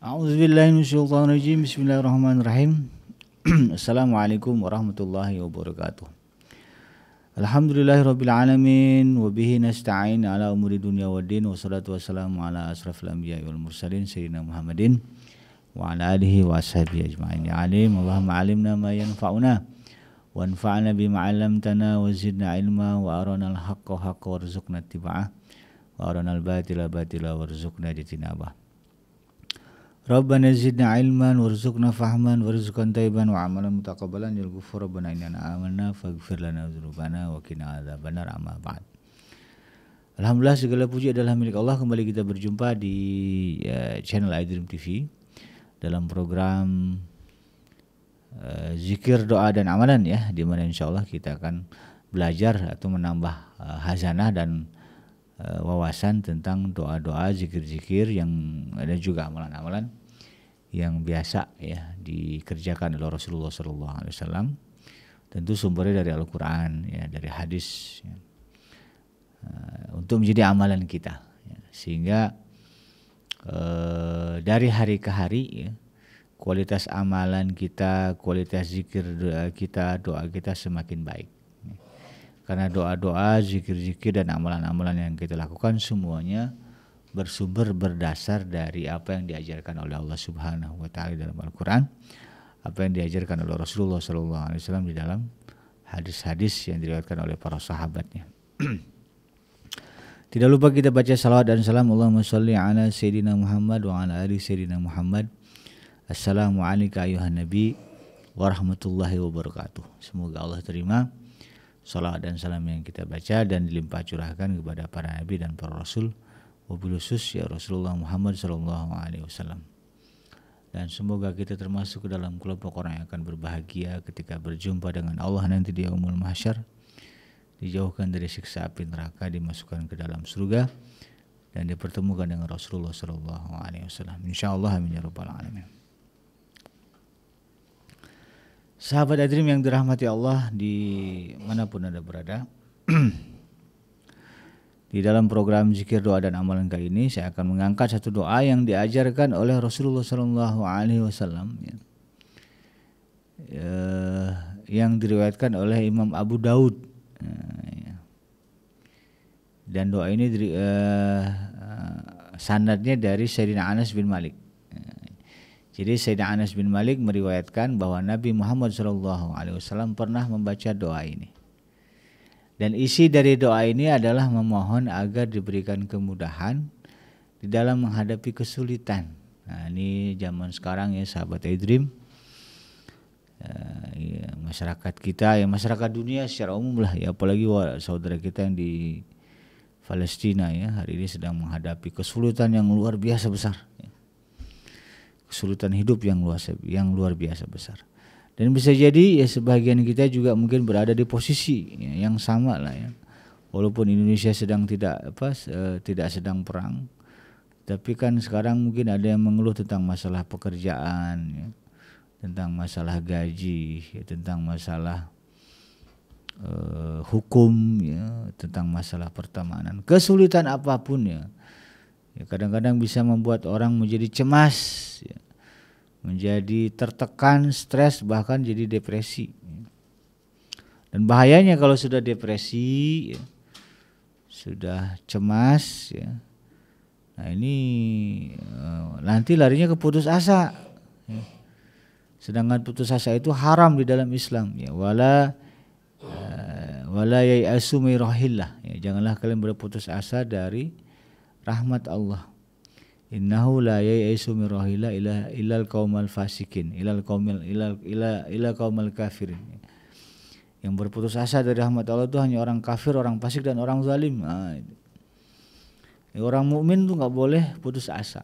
A'udzubillahiminasyaitonirrajim Bismillahirrahmanirrahim Assalamualaikum warahmatullahi wabarakatuh Alhamdulillahirrabbilalamin Wabihi nasta'in ala umuri dunia wa din wassalamu ala asrafil anbiya wal mursalin Sayyidina Muhammadin Wa ala alihi wa ashabi ajma'in Ya alim Allahumma alimna ma yanfa'una Wa anfa'na bima 'allamtana wa zidna ilma Wa arana al-haqqa warzuqna tiba'ah Wa arana batila batila warzuqna jitinabah Rabbana zidna ilman warzuqna fahman warzuqna taiban wa amalan mutaqabbalan ya ghafur rabbana inna amanna faghfir lana dzunubana wa qina adzabannar amma ba'd. Alhamdulillah segala puji adalah milik Allah. Kembali kita berjumpa di uh, channel iDream TV dalam program uh, zikir doa dan amalan ya di mana insyaallah kita akan belajar atau menambah uh, hazanah dan Eh, wawasan tentang doa-doa, zikir-zikir yang ada juga amalan-amalan yang biasa ya dikerjakan oleh Rasulullah Sallallahu Alaihi Wasallam. Tentu sumbernya dari Al-Quran, ya, dari hadis, ya. Eh, untuk menjadi amalan kita, ya. sehingga uh, dari hari ke hari ya, kualitas amalan kita, kualitas zikir doa kita, doa kita semakin baik. Karena doa-doa, zikir-zikir dan amalan-amalan yang kita lakukan semuanya bersumber berdasar dari apa yang diajarkan oleh Allah Subhanahu wa taala dalam Al-Qur'an, apa yang diajarkan oleh Rasulullah sallallahu alaihi wasallam di dalam hadis-hadis yang diriwayatkan oleh para sahabatnya. Tidak lupa kita baca salawat dan salam Allahumma salli ala Sayyidina Muhammad wa ala ali Sayyidina Muhammad. Assalamualaikum ayuhan Nabi warahmatullahi wabarakatuh. Semoga Allah terima Salah dan salam yang kita baca dan dilimpah curahkan kepada para nabi dan para rasul wabil khusus ya Rasulullah Muhammad Shallallahu Alaihi Wasallam dan semoga kita termasuk ke dalam kelompok orang yang akan berbahagia ketika berjumpa dengan Allah nanti di Yaumul Mahsyar dijauhkan dari siksa api neraka dimasukkan ke dalam surga dan dipertemukan dengan Rasulullah Shallallahu Alaihi Wasallam Insya Allah amin ya robbal alamin Sahabat Adrim yang dirahmati Allah di manapun Anda berada. di dalam program zikir doa dan amalan kali ini saya akan mengangkat satu doa yang diajarkan oleh Rasulullah Shallallahu Alaihi Wasallam ya. ya. yang diriwayatkan oleh Imam Abu Daud ya, ya. dan doa ini dari, eh, eh, sanadnya dari Sayyidina Anas bin Malik jadi Sayyidina Anas bin Malik meriwayatkan bahwa Nabi Muhammad SAW pernah membaca doa ini. Dan isi dari doa ini adalah memohon agar diberikan kemudahan di dalam menghadapi kesulitan. Nah, ini zaman sekarang ya sahabat Idrim. Ya, masyarakat kita ya masyarakat dunia secara umum lah ya apalagi saudara kita yang di Palestina ya hari ini sedang menghadapi kesulitan yang luar biasa besar kesulitan hidup yang luas yang luar biasa besar. Dan bisa jadi ya sebagian kita juga mungkin berada di posisi ya, yang sama lah ya. Walaupun Indonesia sedang tidak apa se tidak sedang perang, tapi kan sekarang mungkin ada yang mengeluh tentang masalah pekerjaan, ya, tentang masalah gaji, ya, tentang masalah uh, hukum, ya, tentang masalah pertemanan, kesulitan apapun ya kadang ya, kadang-kadang bisa membuat orang menjadi cemas, ya, menjadi tertekan, stres, bahkan jadi depresi. Dan bahayanya kalau sudah depresi, ya, sudah cemas, ya, nah ini eh, nanti larinya ke putus asa. Ya. Sedangkan putus asa itu haram di dalam Islam. Ya, wala uh, wala ya, janganlah kalian berputus asa dari rahmat Allah. Innahu la ya'isu min rahila ila ilal qaumal fasikin, ilal qaumil ilal ila ila qaumal kafirin. Yang berputus asa dari rahmat Allah itu hanya orang kafir, orang fasik dan orang zalim. Nah, ya orang mukmin tuh nggak boleh putus asa.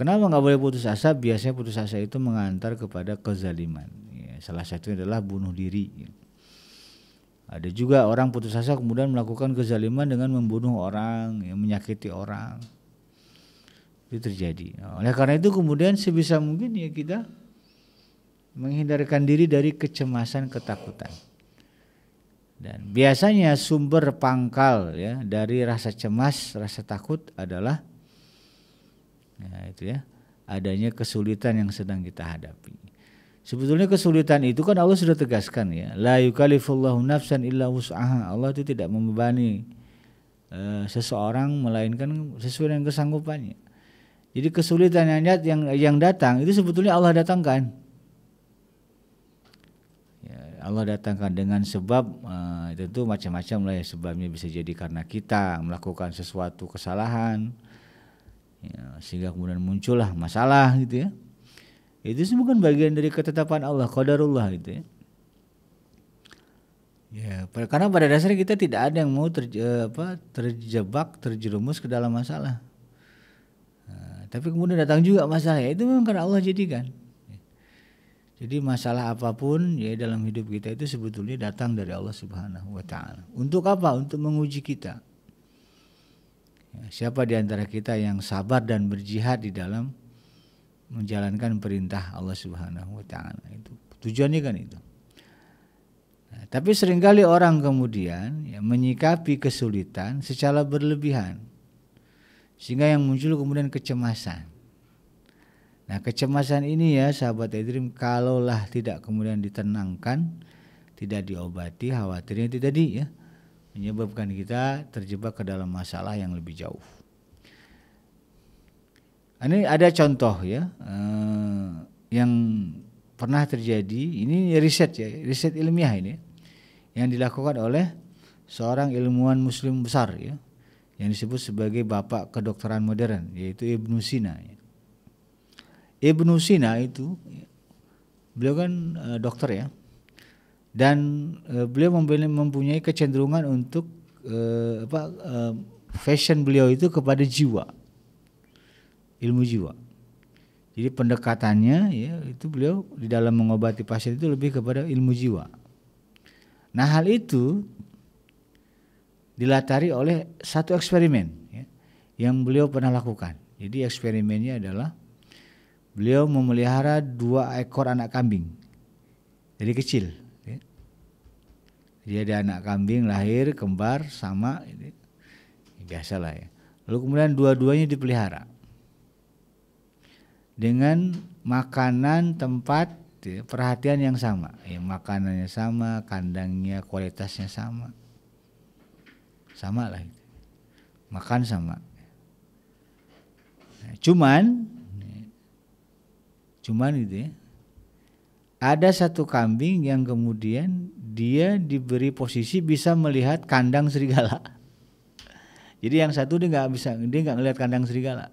Kenapa nggak boleh putus asa? Biasanya putus asa itu mengantar kepada kezaliman. Ya, salah satunya adalah bunuh diri. Ya ada juga orang putus asa kemudian melakukan kezaliman dengan membunuh orang, ya, menyakiti orang. Itu terjadi. oleh karena itu kemudian sebisa mungkin ya kita menghindarkan diri dari kecemasan, ketakutan. Dan biasanya sumber pangkal ya dari rasa cemas, rasa takut adalah ya itu ya, adanya kesulitan yang sedang kita hadapi. Sebetulnya kesulitan itu kan Allah sudah tegaskan ya. La yukallifullahu nafsan illa wus'aha. Allah itu tidak membebani uh, seseorang melainkan sesuai dengan kesanggupannya. Jadi kesulitan yang yang yang datang itu sebetulnya Allah datangkan. Ya, Allah datangkan dengan sebab uh, tentu macam-macam lah ya sebabnya bisa jadi karena kita melakukan sesuatu kesalahan ya, sehingga kemudian muncullah masalah gitu ya itu semua kan bagian dari ketetapan Allah, qadarullah itu. ya. Ya, karena pada dasarnya kita tidak ada yang mau ter, eh, apa, terjebak, terjerumus ke dalam masalah. Nah, tapi kemudian datang juga masalah, ya, itu memang karena Allah jadikan. Jadi masalah apapun ya dalam hidup kita itu sebetulnya datang dari Allah Subhanahu wa taala. Untuk apa? Untuk menguji kita. Ya, siapa di antara kita yang sabar dan berjihad di dalam menjalankan perintah Allah Subhanahu wa taala itu. Tujuannya kan itu. Nah, tapi seringkali orang kemudian ya, menyikapi kesulitan secara berlebihan. Sehingga yang muncul kemudian kecemasan. Nah kecemasan ini ya sahabat Edrim kalaulah tidak kemudian ditenangkan, tidak diobati, khawatirnya tidak di ya menyebabkan kita terjebak ke dalam masalah yang lebih jauh. Ah, ini ada contoh ya eh, yang pernah terjadi. Ini riset ya, riset ilmiah ini yang dilakukan oleh seorang ilmuwan Muslim besar ya yang disebut sebagai bapak kedokteran modern yaitu Ibnu Sina. Ya. Ibnu Sina itu beliau kan eh, dokter ya dan eh, beliau mempunyai kecenderungan untuk uh, apa uh, fashion beliau itu kepada jiwa ilmu jiwa. Jadi pendekatannya ya itu beliau di dalam mengobati pasien itu lebih kepada ilmu jiwa. Nah hal itu dilatari oleh satu eksperimen ya, yang beliau pernah lakukan. Jadi eksperimennya adalah beliau memelihara dua ekor anak kambing dari kecil. Ya. Jadi ada anak kambing lahir kembar sama, ya, biasa ya. Lalu kemudian dua-duanya dipelihara dengan makanan tempat ya, perhatian yang sama ya, makanannya sama kandangnya kualitasnya sama sama lah itu. makan sama nah, cuman ya, cuman itu ya ada satu kambing yang kemudian dia diberi posisi bisa melihat kandang serigala jadi yang satu dia nggak bisa dia nggak ngelihat kandang serigala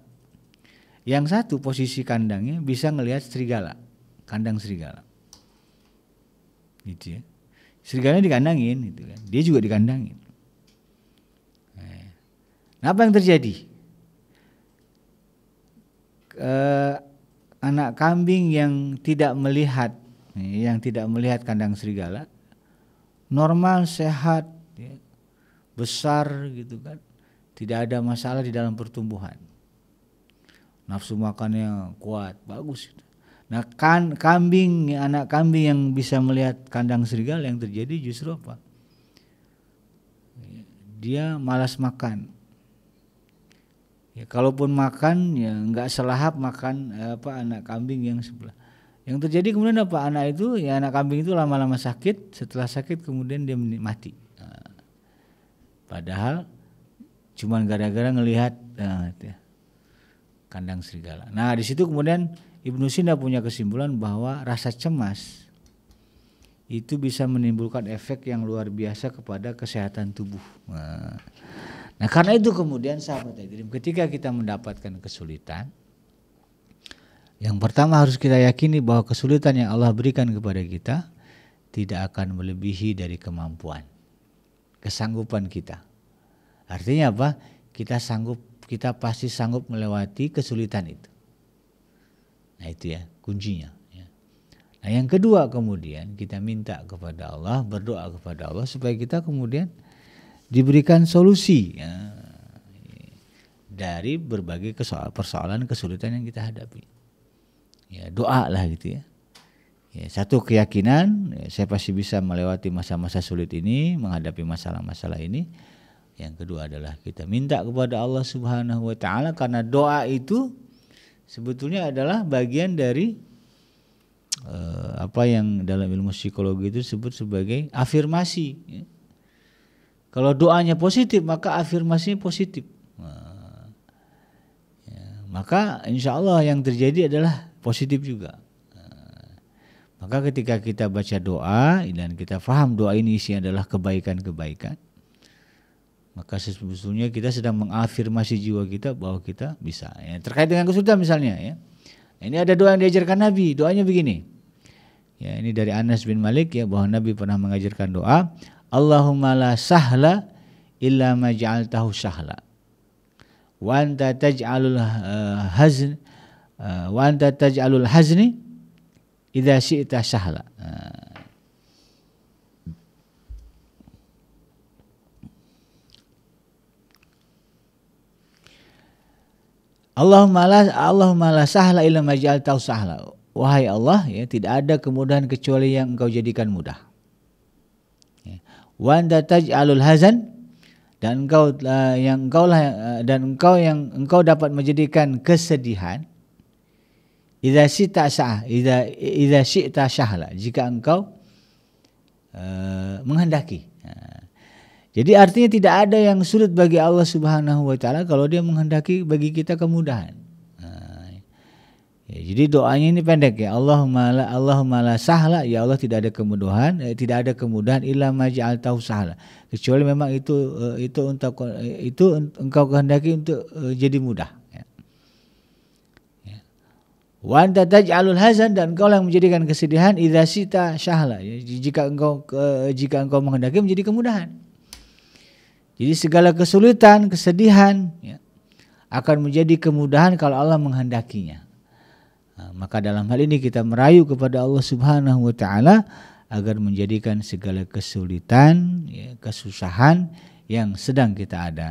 yang satu posisi kandangnya bisa ngelihat serigala, kandang serigala. Gitu ya. Serigala dikandangin gitu kan. Dia juga dikandangin. Eh, nah, apa yang terjadi? Eh, anak kambing yang tidak melihat eh, yang tidak melihat kandang serigala normal sehat ya, besar gitu kan tidak ada masalah di dalam pertumbuhan nafsu makannya kuat bagus nah kan kambing anak kambing yang bisa melihat kandang serigala yang terjadi justru apa dia malas makan ya kalaupun makan ya nggak selahap makan eh, apa anak kambing yang sebelah yang terjadi kemudian apa anak itu ya anak kambing itu lama-lama sakit setelah sakit kemudian dia mati nah, padahal cuman gara-gara ngelihat nah, kandang serigala. Nah, di situ kemudian Ibnu Sina punya kesimpulan bahwa rasa cemas itu bisa menimbulkan efek yang luar biasa kepada kesehatan tubuh. Nah, karena itu kemudian sahabat hadirin ketika kita mendapatkan kesulitan yang pertama harus kita yakini bahwa kesulitan yang Allah berikan kepada kita tidak akan melebihi dari kemampuan, kesanggupan kita. Artinya apa? Kita sanggup kita pasti sanggup melewati kesulitan itu. Nah itu ya kuncinya. Ya. Nah yang kedua kemudian kita minta kepada Allah, berdoa kepada Allah supaya kita kemudian diberikan solusi ya, dari berbagai kesoal, persoalan kesulitan yang kita hadapi. Ya doa lah gitu ya. Ya, satu keyakinan, ya, saya pasti bisa melewati masa-masa sulit ini, menghadapi masalah-masalah ini yang kedua adalah kita minta kepada Allah Subhanahu wa taala karena doa itu sebetulnya adalah bagian dari eh, apa yang dalam ilmu psikologi itu disebut sebagai afirmasi. Ya. Kalau doanya positif maka afirmasinya positif. Nah, ya, maka insya Allah yang terjadi adalah positif juga. Nah, maka ketika kita baca doa dan kita faham doa ini isinya adalah kebaikan-kebaikan maka sebetulnya kita sedang mengafirmasi jiwa kita bahwa kita bisa. Ya, terkait dengan kesulitan misalnya ya. Ini ada doa yang diajarkan Nabi, doanya begini. Ya, ini dari Anas bin Malik ya bahwa Nabi pernah mengajarkan doa, Allahumma la sahla illa ma ja'altahu sahla. Wa anta taj'alul uh, hazn uh, wa anta taj'alul hazni idza syi'ta sahla. Uh, Allahumma la Allahumma la sahla illa ma ja'altahu sahla. Wahai Allah, ya, tidak ada kemudahan kecuali yang Engkau jadikan mudah. Ya. Wa anta taj'alul hazan dan engkau uh, yang engkau lah, uh, dan engkau yang engkau dapat menjadikan kesedihan idza sita sah idza idza syi'ta sahla jika engkau uh, menghendaki ha. Jadi artinya tidak ada yang sulit bagi Allah Subhanahu wa taala kalau dia menghendaki bagi kita kemudahan. Nah, ya, jadi doanya ini pendek ya. Allahumma la Allahumma la sahla, ya Allah tidak ada kemudahan, eh, tidak ada kemudahan illa ja'altahu sahla. Kecuali memang itu eh, itu untuk eh, itu engkau kehendaki untuk eh, jadi mudah. Ya. Ya. Wa hazan dan engkau yang menjadikan kesedihan idza sita Ya, jika engkau jika engkau menghendaki menjadi kemudahan. Jadi segala kesulitan, kesedihan ya, akan menjadi kemudahan kalau Allah menghendakinya. Nah, maka dalam hal ini kita merayu kepada Allah Subhanahu wa taala agar menjadikan segala kesulitan, ya, kesusahan yang sedang kita ada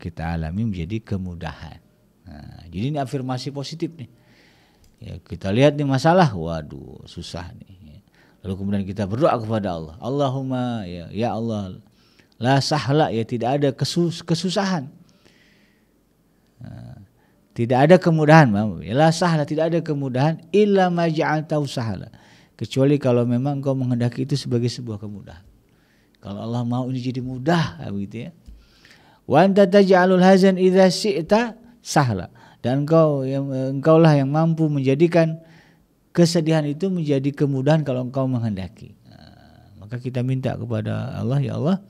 kita alami menjadi kemudahan. Nah, jadi ini afirmasi positif nih. Ya, kita lihat nih masalah, waduh susah nih. Ya. Lalu kemudian kita berdoa kepada Allah, Allahumma ya, ya Allah La sahla ya tidak ada kesus kesusahan. Ah, tidak ada kemudahan, ya, La sahla tidak ada kemudahan illa maj'altahu sahla. Kecuali kalau memang engkau menghendaki itu sebagai sebuah kemudahan. Kalau Allah mau ini jadi mudah ah, begitu ya. Wa anta taj'alul hazan idza syi'ta sahla. Dan engkau yang engkaulah yang mampu menjadikan kesedihan itu menjadi kemudahan kalau engkau menghendaki. Ah, maka kita minta kepada Allah, ya Allah,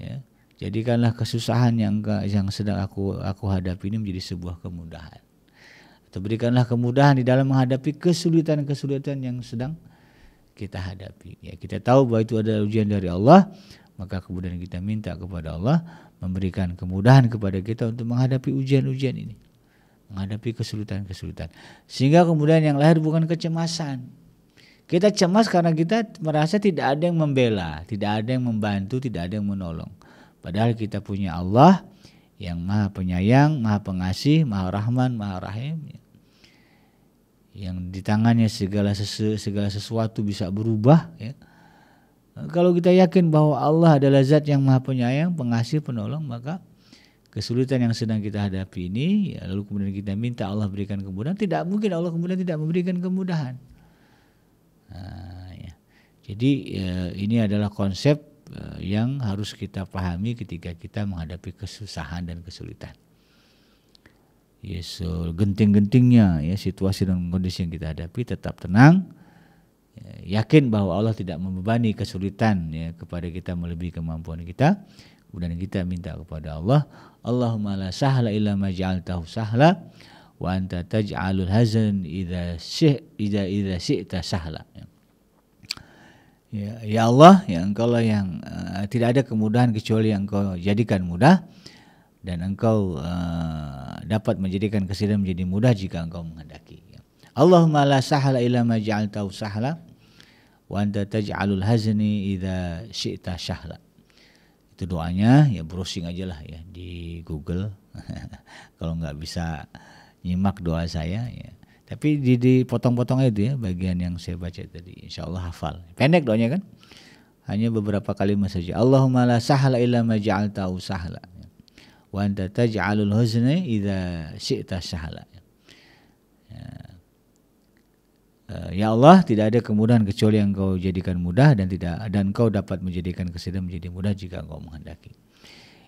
ya jadikanlah kesusahan yang yang sedang aku aku hadapi ini menjadi sebuah kemudahan atau berikanlah kemudahan di dalam menghadapi kesulitan-kesulitan yang sedang kita hadapi ya kita tahu bahwa itu adalah ujian dari Allah maka kemudian kita minta kepada Allah memberikan kemudahan kepada kita untuk menghadapi ujian-ujian ini menghadapi kesulitan-kesulitan sehingga kemudian yang lahir bukan kecemasan kita cemas karena kita merasa tidak ada yang membela, tidak ada yang membantu, tidak ada yang menolong. Padahal kita punya Allah yang maha penyayang, maha pengasih, maha rahman, maha rahim. Ya. Yang di tangannya segala, sesu, segala sesuatu bisa berubah. Ya. Kalau kita yakin bahwa Allah adalah zat yang maha penyayang, pengasih, penolong, maka kesulitan yang sedang kita hadapi ini, ya, lalu kemudian kita minta Allah berikan kemudahan, tidak mungkin Allah kemudian tidak memberikan kemudahan. Ah, ya. Jadi eh, ini adalah konsep eh, yang harus kita pahami ketika kita menghadapi kesusahan dan kesulitan. Yesus ya, so, genting-gentingnya ya situasi dan kondisi yang kita hadapi tetap tenang, ya, yakin bahwa Allah tidak membebani kesulitan ya kepada kita melebihi kemampuan kita. Kemudian kita minta kepada Allah, Allahumma la sahla illa ma ja'altahu sahla wa anta taj'alul hazan idza syih idza idza syi'ta sahla ya. ya ya Allah ya engkau lah yang uh, tidak ada kemudahan kecuali yang engkau jadikan mudah dan engkau uh, dapat menjadikan kesulitan menjadi mudah jika engkau menghendaki ya. Allahumma la sahla illa ma ja'altahu sahla wa anta taj'alul hazani idza syi'ta sahla itu doanya ya browsing aja lah ya di Google kalau nggak bisa nyimak doa saya ya. Tapi di dipotong-potong itu ya bagian yang saya baca tadi. Insya Allah hafal. Pendek doanya kan? Hanya beberapa kalimat saja. Allahumma la sahla illa ma ja'altahu sahla. Wa anta taj'alul huzna idza syi'ta sahla. Ya. Eh, ya Allah, tidak ada kemudahan kecuali yang kau jadikan mudah dan tidak dan kau dapat menjadikan kesedihan menjadi mudah jika engkau menghendaki.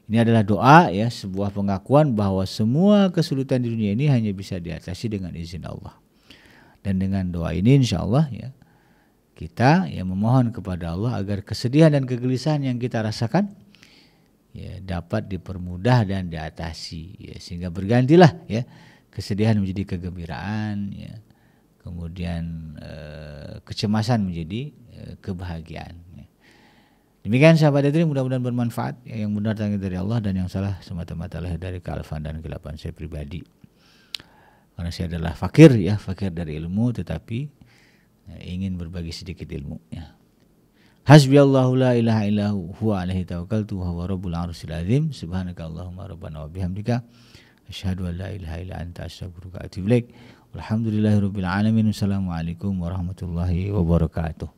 Ini adalah doa ya, sebuah pengakuan bahwa semua kesulitan di dunia ini hanya bisa diatasi dengan izin Allah. Dan dengan doa ini insya Allah ya, kita ya memohon kepada Allah agar kesedihan dan kegelisahan yang kita rasakan ya dapat dipermudah dan diatasi ya sehingga bergantilah ya kesedihan menjadi kegembiraan ya kemudian eh, kecemasan menjadi eh, kebahagiaan Demikian sahabat Edri mudah-mudahan bermanfaat yang benar datang dari Allah dan yang salah semata-mata dari kealfan dan kegelapan saya pribadi. Karena saya adalah fakir ya, fakir dari ilmu tetapi ya, ingin berbagi sedikit ilmu ya. Allahu la ilaha illahu huwa alaihi tawakkaltu wa huwa rabbul arsyil azim subhanaka allahumma rabbana wa bihamdika asyhadu an la ilaha illa anta astaghfiruka wa atubu ilaik. alamin. alaikum warahmatullahi wabarakatuh.